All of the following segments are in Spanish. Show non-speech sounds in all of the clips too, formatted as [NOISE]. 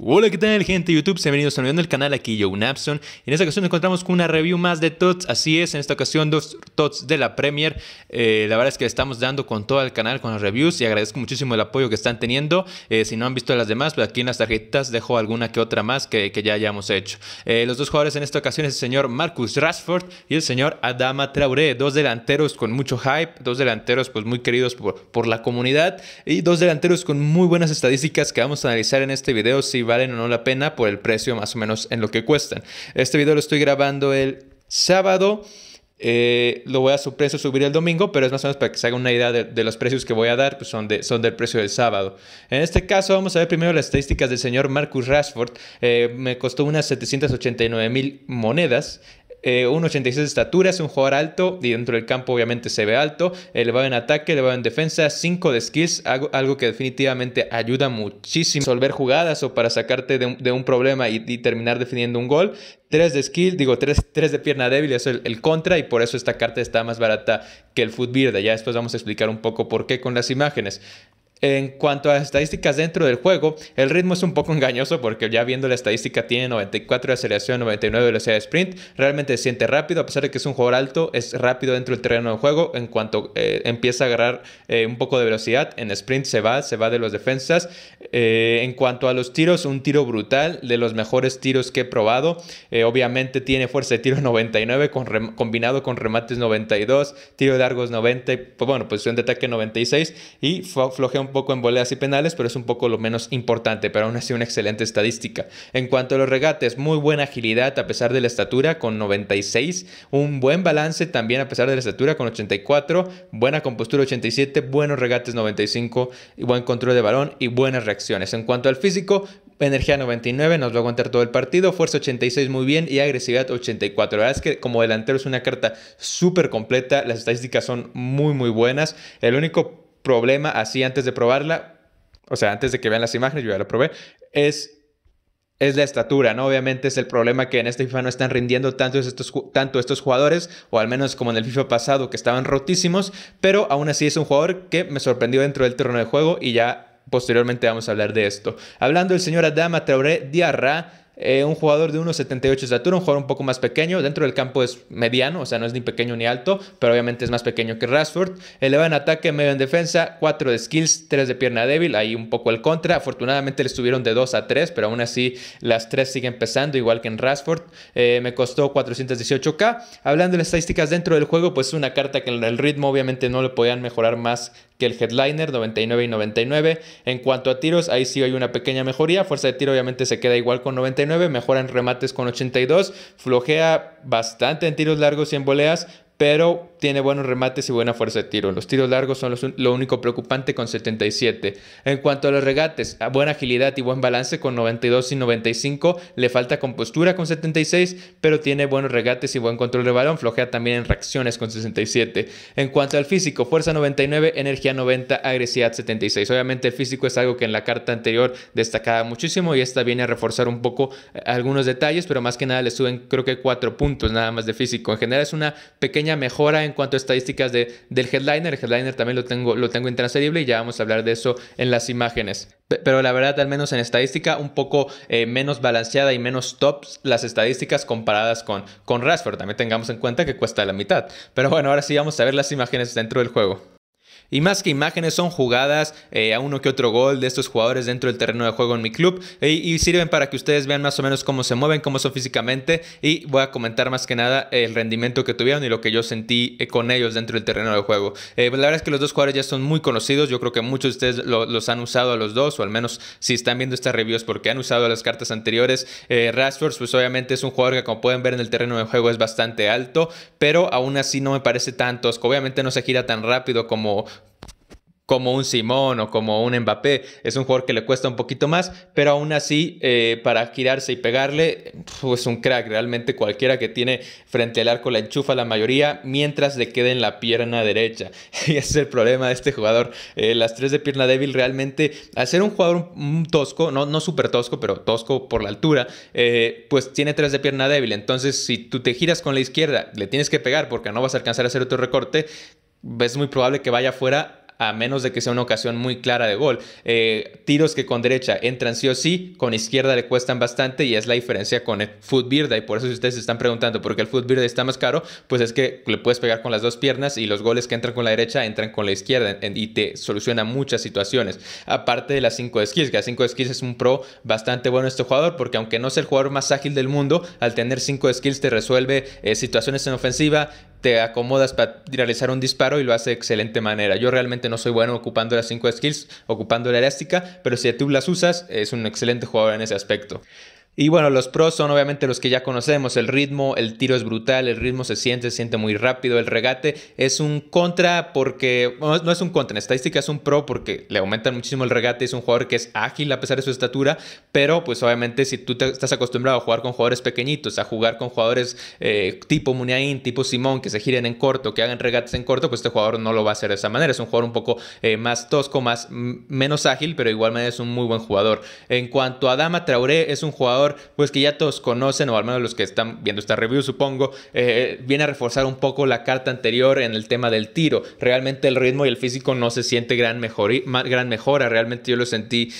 Hola, ¿qué tal gente de YouTube? Bienvenidos a un video del canal, aquí Joe Napson. En esta ocasión nos encontramos con una review más de TOTS, así es, en esta ocasión dos TOTS de la Premier. Eh, la verdad es que estamos dando con todo el canal con las reviews y agradezco muchísimo el apoyo que están teniendo. Eh, si no han visto las demás, pues aquí en las tarjetas dejo alguna que otra más que, ya hayamos hecho. Eh, los dos jugadores en esta ocasión es el señor Marcus Rashford y el señor Adama Traoré, dos delanteros con mucho hype, dos delanteros pues muy queridos por, por la comunidad y dos delanteros con muy buenas estadísticas que vamos a analizar en este video. Si valen o no la pena por el precio más o menos en lo que cuestan. Este video lo estoy grabando el sábado. Eh, lo voy a su precio subir el domingo, pero es más o menos para que se haga una idea de, los precios que voy a dar, pues son, son del precio del sábado. En este caso, vamos a ver primero las estadísticas del señor Marcus Rashford. Eh, me costó unas 789 mil monedas eh, 1,86 de estatura, es un jugador alto y dentro del campo obviamente se ve alto. elevado en ataque, elevado en defensa, 5 de skills, algo, algo, que definitivamente ayuda muchísimo a resolver jugadas o para sacarte de, un problema y, terminar definiendo un gol. 3 de skill, digo 3, de pierna débil, es el, contra y por eso esta carta está más barata que el footbeard, Ya después vamos a explicar un poco por qué con las imágenes. En cuanto a estadísticas dentro del juego, el ritmo es un poco engañoso porque ya viendo la estadística tiene 94 de aceleración, 99 de velocidad de sprint, realmente se siente rápido, a pesar de que es un jugador alto, es rápido dentro del terreno del juego, en cuanto eh, empieza a agarrar eh, un poco de velocidad, en sprint se va, se va de los defensas. Eh, en cuanto a los tiros, un tiro brutal, de los mejores tiros que he probado, obviamente tiene fuerza de tiro 99 [LAUGHS] combinado con remates 92, tiro de largos 90, pues bueno, posición de ataque 96 y flojea un poco en voleas y penales, pero es un poco lo menos importante, pero aún así una excelente estadística. En cuanto a los regates, muy buena agilidad a pesar de la estatura con 96, un buen balance también a pesar de la estatura con 84, buena compostura 87, buenos regates 95, y buen control de balón y buenas reacciones. En cuanto al físico, Energía 99, nos va a aguantar todo el partido. Fuerza 86, muy bien. Y agresividad 84. La verdad es que como delantero es una carta súper completa. Las estadísticas son muy, muy buenas. El único problema así antes de probarla, o sea, antes de que vean las imágenes, yo ya lo probé, es es la estatura, ¿no? Obviamente es el problema que en este FIFA no están rindiendo tanto estos, tanto estos jugadores, o al menos como en el FIFA pasado, que estaban rotísimos, pero aún así es un jugador que me sorprendió dentro del terreno de juego y ya posteriormente vamos a hablar de esto. Hablando del señor Adama Traoré Diarra, eh, un jugador de 1,78 de estatura, un jugador un poco más pequeño. Dentro del campo es mediano, o sea, no es ni pequeño ni alto, pero obviamente es más pequeño que Rashford. Eleva en ataque, medio en defensa, 4 de skills, 3 de pierna débil, ahí un poco el contra. Afortunadamente le estuvieron de 2 a 3, pero aún así las 3 siguen pesando, igual que en Rashford. Eh, me costó 418k. Hablando de las estadísticas dentro del juego, pues es una carta que en el ritmo obviamente no le podían mejorar más que el headliner, 99 y 99. En cuanto a tiros, ahí sí hay una pequeña mejoría. Fuerza de tiro obviamente se queda igual con 99, mejora en remates con 82, flojea bastante en tiros largos y en voleas, pero tiene buenos remates y buena fuerza de tiro. Los tiros largos son lo único preocupante con 77. En cuanto a los regates, buena agilidad y buen balance con 92 y 95. Le falta compostura con 76, pero tiene buenos regates y buen control de balón. Flojea también en reacciones con 67. En cuanto al físico, fuerza 99, energía 90, agresividad 76. Obviamente el físico es algo que en la carta anterior destacaba muchísimo y esta viene a reforzar un poco eh, algunos detalles, pero más que nada le suben creo que 4 puntos nada más de físico. En general es una pequeña mejora en cuanto a estadísticas de, del headliner. El headliner también lo tengo, lo tengo intransferible y ya vamos a hablar de eso en las imágenes. Pero la verdad, al menos en estadística, un poco eh, menos balanceada y menos tops las estadísticas comparadas con, con Rashford. También tengamos en cuenta que cuesta la mitad. Pero bueno, ahora sí vamos a ver las imágenes dentro del juego. Y más que imágenes son jugadas eh, a uno que otro gol de estos jugadores dentro del terreno de juego en mi club y, sirven para que ustedes vean más o menos cómo se mueven, cómo son físicamente y voy a comentar más que nada el rendimiento que tuvieron y lo que yo sentí eh, con ellos dentro del terreno de juego. Eh, la verdad es que los dos jugadores ya son muy conocidos, yo creo que muchos de ustedes los han usado a los dos o al menos si están viendo estas reviews porque han usado las cartas anteriores. Eh, Rashford pues obviamente es un jugador que como pueden ver en el terreno de juego es bastante alto, pero aún así no me parece tan tosco. Obviamente no se gira tan rápido como, como un Simón o como un Mbappé. Es un jugador que le cuesta un poquito más, pero aún así, eh, para girarse y pegarle, pues un crack. Realmente cualquiera que tiene frente al arco la enchufa la mayoría, mientras le quede en la pierna derecha. [LAUGHS] Y ese es el problema de este jugador. Eh, las tres de pierna débil realmente, al ser un jugador tosco, no, no súper tosco, pero tosco por la altura, eh, pues tiene tres de pierna débil. Entonces, si tú te giras con la izquierda, le tienes que pegar porque no vas a alcanzar a hacer otro recorte. Es muy probable que vaya afuera a menos de que sea una ocasión muy clara de gol. Eh, tiros que con derecha entran sí o sí, con izquierda le cuestan bastante y es la diferencia con el Food Y por eso, si ustedes se están preguntando por qué el Footbirda está más caro, pues es que le puedes pegar con las dos piernas y los goles que entran con la derecha entran con la izquierda y te soluciona muchas situaciones. Aparte de las 5 de skills, que las 5 de skills es un pro bastante bueno este jugador porque aunque no es el jugador más ágil del mundo, al tener 5 de skills te resuelve eh, situaciones en ofensiva, te acomodas para realizar un disparo y lo hace de excelente manera. Yo realmente no soy bueno ocupando las 5 skills, ocupando la elástica, pero si tú las usas, es un excelente jugador en ese aspecto. Y bueno, los pros son obviamente los que ya conocemos, el ritmo, el tiro es brutal, el ritmo se siente, se siente muy rápido, el regate es un contra porque, no es un contra, en estadística es un pro porque le aumentan muchísimo el regate, es un jugador que es ágil a pesar de su estatura, pero pues obviamente si tú te estás acostumbrado a jugar con jugadores pequeñitos, a jugar con jugadores eh, tipo Muniain, tipo Simón, que se giren en corto, que hagan regates en corto, pues este jugador no lo va a hacer de esa manera, es un jugador un poco eh, más tosco, más mm, menos ágil, pero igualmente es un muy buen jugador. En cuanto a Dama Traoré, es un jugador pues que ya todos conocen, o al menos los que están viendo esta review, supongo, eh, viene a reforzar un poco la carta anterior en el tema del tiro. Realmente el ritmo y el físico no se siente gran, mejor, gran mejora, realmente yo lo sentí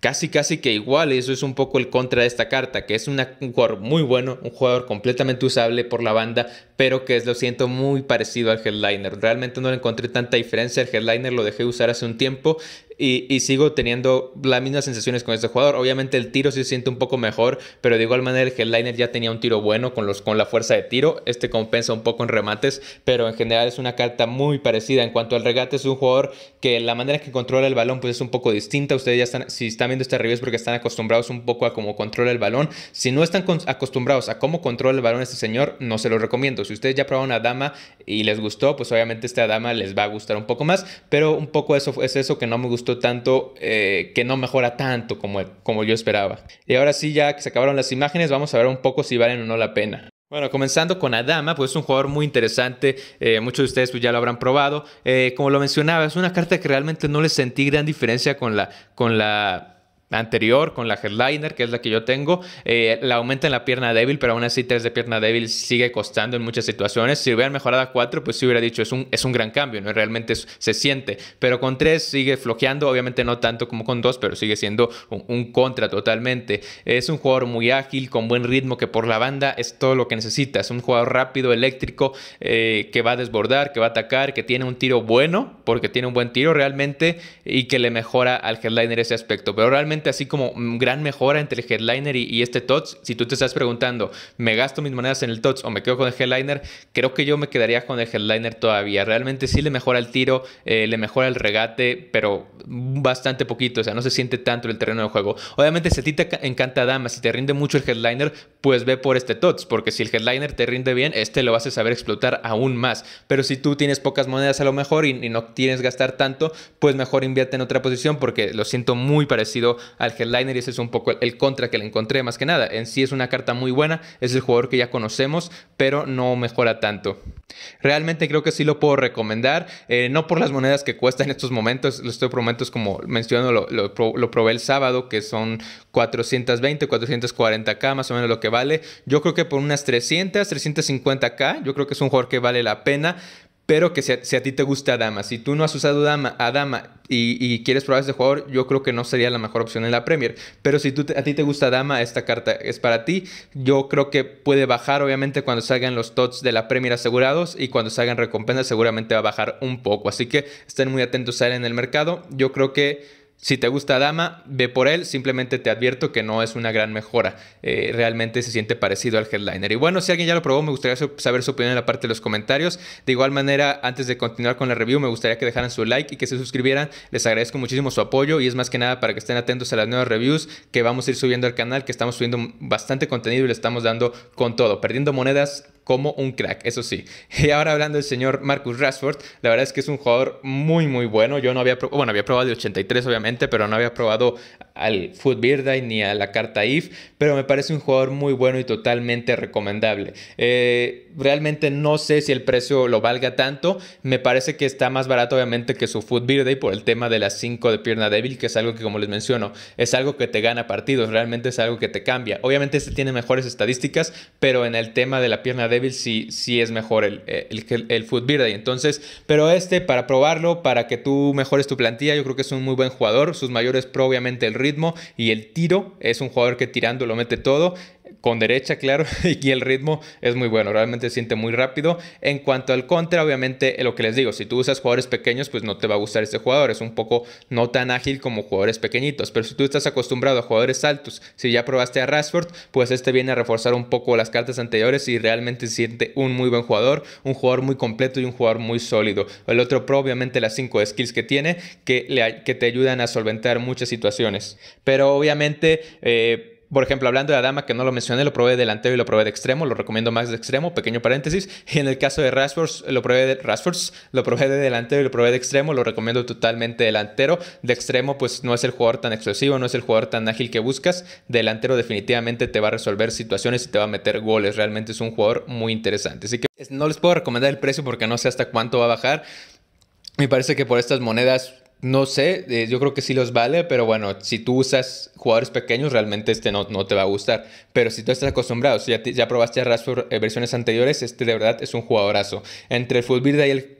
casi casi que igual, Y eso es un poco el contra de esta carta, que es un jugador muy bueno, un jugador completamente usable por la banda, pero que es, lo siento, muy parecido al headliner. Realmente no le encontré tanta diferencia, el headliner lo dejé usar hace un tiempo y, sigo teniendo las mismas sensaciones con este jugador. Obviamente el tiro sí se siente un poco mejor, pero de igual manera el liner ya tenía un tiro bueno con, los, con la fuerza de tiro. Este compensa un poco en remates, pero en general es una carta muy parecida. En cuanto al regate, es un jugador que la manera que controla el balón pues es un poco distinta. Ustedes ya están, si están viendo este review es porque están acostumbrados un poco a cómo controla el balón. Si no están acostumbrados a cómo controla el balón este señor, no se lo recomiendo. Si ustedes ya probaron a Dama y les gustó, pues obviamente esta Dama les va a gustar un poco más, pero un poco eso es eso que no me gustó tanto, eh, que no mejora tanto como, como yo esperaba. Y ahora sí, ya que se acabaron las imágenes, vamos a ver un poco si valen o no la pena. Bueno, comenzando con Adama, pues es un jugador muy interesante, eh, muchos de ustedes pues, ya lo habrán probado. Eh, como lo mencionaba, es una carta que realmente no le sentí gran diferencia con la, con la anterior con la headliner, que es la que yo tengo. Eh, la aumenta en la pierna débil, pero aún así 3 de pierna débil sigue costando en muchas situaciones. Si hubiera mejorado a 4, pues sí hubiera dicho, es un, es un gran cambio, ¿no? Realmente se siente. Pero con 3 sigue flojeando, obviamente no tanto como con 2, pero sigue siendo un, contra totalmente. Es un jugador muy ágil, con buen ritmo, que por la banda es todo lo que necesita. Es un jugador rápido, eléctrico, eh, que va a desbordar, que va a atacar, que tiene un tiro bueno, porque tiene un buen tiro realmente, y que le mejora al headliner ese aspecto. Pero realmente así como mm, gran mejora entre el headliner y, este TOTS. Si tú te estás preguntando, ¿me gasto mis monedas en el TOTS o me quedo con el headliner? Creo que yo me quedaría con el headliner todavía. Realmente sí le mejora el tiro, eh, le mejora el regate, pero bastante poquito. O sea, no se siente tanto el terreno de juego. Obviamente, si a ti te encanta dama, si te rinde mucho el headliner, pues ve por este TOTS, porque si el headliner te rinde bien, este lo vas a saber explotar aún más. Pero si tú tienes pocas monedas a lo mejor y, y no tienes gastar tanto, pues mejor invierte en otra posición porque lo siento muy parecido al headliner y ese es un poco el, contra que le encontré más que nada. En sí es una carta muy buena, es el jugador que ya conocemos, pero no mejora tanto. Realmente creo que sí lo puedo recomendar, eh, no por las monedas que cuesta en estos momentos, Lo estoy por como menciono, lo, probé el sábado, que son 420, 440k, más o menos lo que vale. Yo creo que por unas 300, 350k, yo creo que es un jugador que vale la pena pero que si a, ti te gusta Dama, si tú no has usado Dama, a Dama y, quieres probar este jugador, yo creo que no sería la mejor opción en la Premier. Pero si tú a ti te gusta Dama, esta carta es para ti. Yo creo que puede bajar, obviamente, cuando salgan los tots de la Premier asegurados y cuando salgan recompensas, seguramente va a bajar un poco. Así que estén muy atentos a él en el mercado. Yo creo que si te gusta Dama, ve por él, simplemente te advierto que no es una gran mejora, eh, realmente se siente parecido al headliner. Y bueno, si alguien ya lo probó, me gustaría saber su opinión en la parte de los comentarios. De igual manera, antes de continuar con la review, me gustaría que dejaran su like y que se suscribieran, les agradezco muchísimo su apoyo y es más que nada para que estén atentos a las nuevas reviews que vamos a ir subiendo al canal, que estamos subiendo bastante contenido y le estamos dando con todo, perdiendo monedas como un crack, eso sí. [LAUGHS] Y ahora hablando del señor Marcus Rashford, la verdad es que es un jugador muy, muy bueno. Yo no había, bueno, había probado el 83 obviamente, pero no había probado al Food ni a la carta IF, pero me parece un jugador muy bueno y totalmente recomendable. Eh, realmente no sé si el precio lo valga tanto, me parece que está más barato obviamente que su Food Birthday por el tema de las 5 de pierna débil, que es algo que como les menciono, es algo que te gana partidos, realmente es algo que te cambia. Obviamente este tiene mejores estadísticas, pero en el tema de la pierna débil, si sí, es mejor el, eh, el, el, Entonces, pero este, para probarlo, para que tú mejores tu plantilla, yo creo que es un muy buen jugador. Sus mayores pro, obviamente, el ritmo y el tiro. Es un jugador que tirando lo mete todo con derecha, claro, [LAUGHS] y el ritmo es muy bueno, realmente se siente muy rápido. En cuanto al contra, obviamente lo que les digo, si tú usas jugadores pequeños, pues no te va a gustar este jugador, es un poco no tan ágil como jugadores pequeñitos, pero si tú estás acostumbrado a jugadores altos, si ya probaste a Rashford, pues este viene a reforzar un poco las cartas anteriores y realmente se siente un muy buen jugador, un jugador muy completo y un jugador muy sólido. El otro pro, obviamente, las 5 skills que tiene que, que te ayudan a solventar muchas situaciones, pero obviamente... Eh, por ejemplo, hablando de la dama, que no lo mencioné, lo probé de delantero y lo probé de extremo, lo recomiendo más de extremo, pequeño paréntesis. Y en el caso de Rashford, lo probé de, Rashford, lo probé de delantero y lo probé de extremo, lo recomiendo totalmente delantero. De extremo, pues no es el jugador tan explosivo, no es el jugador tan ágil que buscas. Delantero definitivamente te va a resolver situaciones y te va a meter goles. Realmente es un jugador muy interesante. Así que pues, no les puedo recomendar el precio porque no sé hasta cuánto va a bajar. Me parece que por estas monedas no sé, eh, yo creo que sí los vale, pero bueno, si tú usas jugadores pequeños, realmente este no, no te va a gustar. Pero si tú estás acostumbrado, si ya, ya probaste a eh, versiones anteriores, este de verdad es un jugadorazo. Entre el Footbird y el,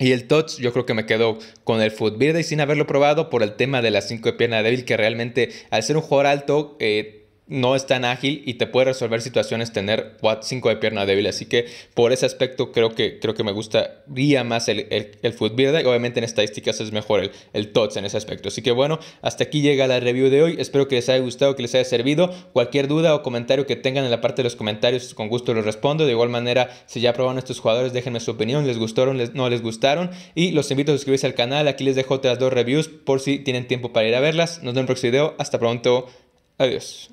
y el Tots, yo creo que me quedo con el Full y sin haberlo probado por el tema de la cinco de pierna débil, que realmente al ser un jugador alto, eh, no es tan ágil y te puede resolver situaciones tener 5 de pierna débil. Así que por ese aspecto creo que, creo que me gustaría más el, el, el Obviamente en estadísticas es mejor el, el TOTS en ese aspecto. Así que bueno, hasta aquí llega la review de hoy. Espero que les haya gustado, que les haya servido. Cualquier duda o comentario que tengan en la parte de los comentarios, con gusto los respondo. De igual manera, si ya probaron estos jugadores, déjenme su opinión. ¿Les gustaron? ¿No les gustaron? Y los invito a suscribirse al canal. Aquí les dejo otras dos reviews por si tienen tiempo para ir a verlas. Nos vemos en el próximo video. Hasta pronto. Adiós.